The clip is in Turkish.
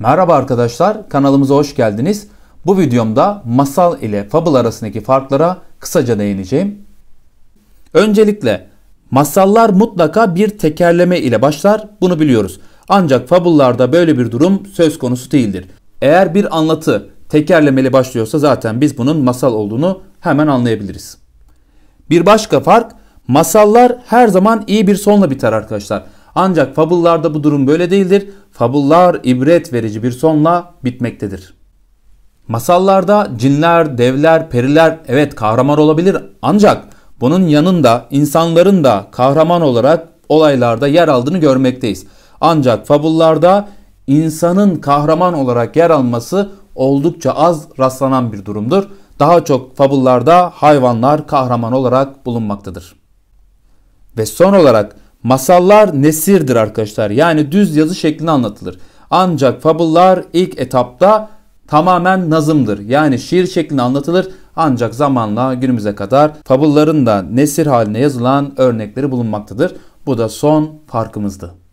Merhaba arkadaşlar, kanalımıza hoş geldiniz. Bu videomda masal ile fable arasındaki farklara kısaca değineceğim. Öncelikle masallar mutlaka bir tekerleme ile başlar, bunu biliyoruz. Ancak fable'larda böyle bir durum söz konusu değildir. Eğer bir anlatı tekerlemeli başlıyorsa zaten biz bunun masal olduğunu hemen anlayabiliriz. Bir başka fark masallar her zaman iyi bir sonla biter arkadaşlar. Ancak fabullarda bu durum böyle değildir. Fabullar ibret verici bir sonla bitmektedir. Masallarda cinler, devler, periler evet kahraman olabilir ancak bunun yanında insanların da kahraman olarak olaylarda yer aldığını görmekteyiz. Ancak fabullarda insanın kahraman olarak yer alması oldukça az rastlanan bir durumdur. Daha çok fabullarda hayvanlar kahraman olarak bulunmaktadır. Ve son olarak Masallar nesirdir arkadaşlar. Yani düz yazı şeklinde anlatılır. Ancak fabullar ilk etapta tamamen nazımdır. Yani şiir şeklinde anlatılır. Ancak zamanla günümüze kadar fabulların da nesir haline yazılan örnekleri bulunmaktadır. Bu da son farkımızdı.